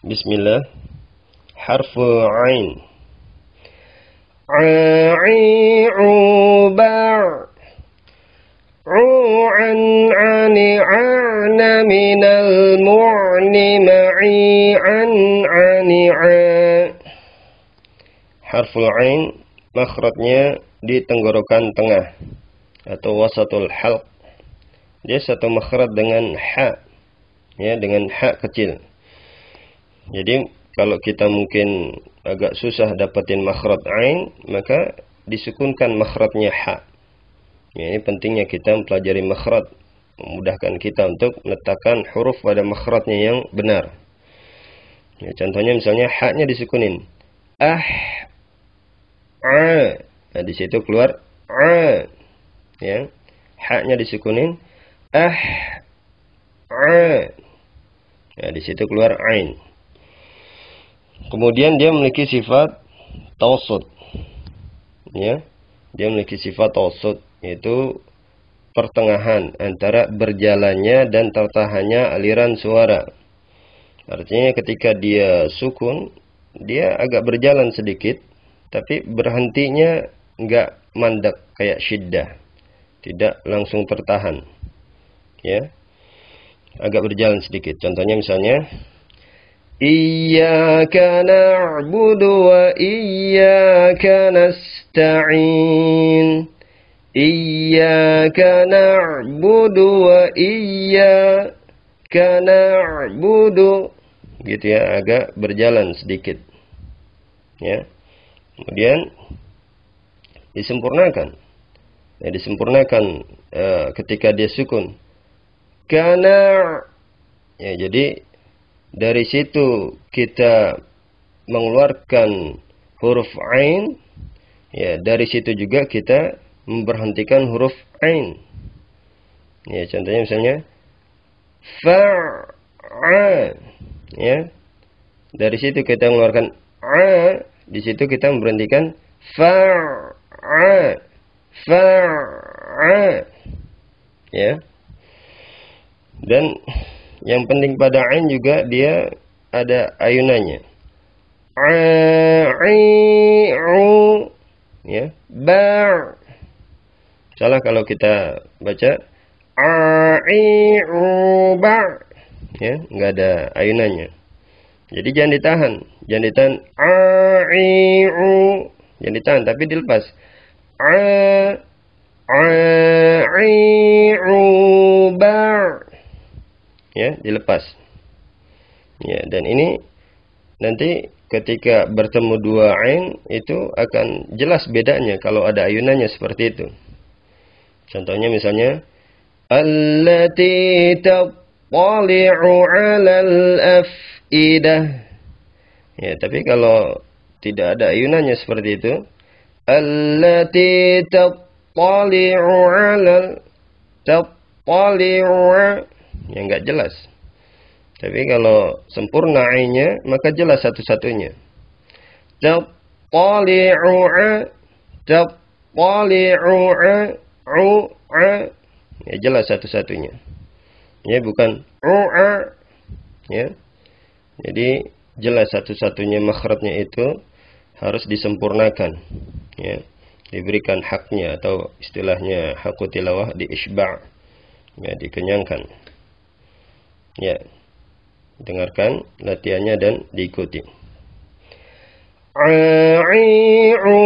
Bismillah. Harfu ain. A'i'u ba' عوعا Harful Ain makhrajnya di tenggorokan tengah atau wasatul halq. Dia satu makhrat dengan ha. Ya, dengan ha kecil. Jadi kalau kita mungkin agak susah dapetin makhraj ain, maka disukunkan makhrajnya ha. Ya, ini pentingnya kita mempelajari makhraj, memudahkan kita untuk meletakkan huruf pada makhrajnya yang benar. Ya, contohnya misalnya ha-nya disukunin. Ah a. Nah, di situ keluar a. Ya. Ha-nya disukunin. Ah a. Nah, di situ keluar ain. Kemudian dia memiliki sifat tausud. Ya. Dia memiliki sifat tausud yaitu pertengahan antara berjalannya dan tertahannya aliran suara. Artinya ketika dia sukun, dia agak berjalan sedikit, tapi berhentinya nggak mandek kayak syiddah. Tidak langsung tertahan. Ya. Agak berjalan sedikit. Contohnya misalnya إياك نعبد وإياك نستعين إياك نعبد وإياك نعبد gitu ya agak berjalan sedikit ya kemudian disempurnakan ya, disempurnakan eh, ketika dia sukun kana ya jadi dari situ kita mengeluarkan huruf ain. Ya, dari situ juga kita memberhentikan huruf ain. Ya, contohnya misalnya fa'a. Ya. Dari situ kita mengeluarkan a, di situ kita memberhentikan fa'a. Fa'a. Ya. Dan yang penting pada ain juga dia ada ayunannya. A'i'u ya, ba' Salah kalau kita baca a'i'u ba' ya, enggak ada ayunannya. Jadi jangan ditahan, jangan ditahan a'i'u, jangan ditahan tapi dilepas. A a'i'u ba' ya dilepas ya dan ini nanti ketika bertemu dua ain itu akan jelas bedanya kalau ada ayunannya seperti itu contohnya misalnya allati taqali'u 'alal af'idah ya tapi kalau tidak ada ayunannya seperti itu allati taqali'u 'alal taqali'u yang nggak jelas. Tapi kalau sempurna ainya maka jelas satu-satunya. Taqali'u'a taqali'u'a u'a ya jelas satu-satunya. Ya bukan u'a ya. Jadi jelas satu-satunya makhrajnya itu harus disempurnakan ya. Diberikan haknya atau istilahnya hakku tilawah di isba' ya dikenyangkan. Ya. Dengarkan latihannya dan diikuti. A'i'u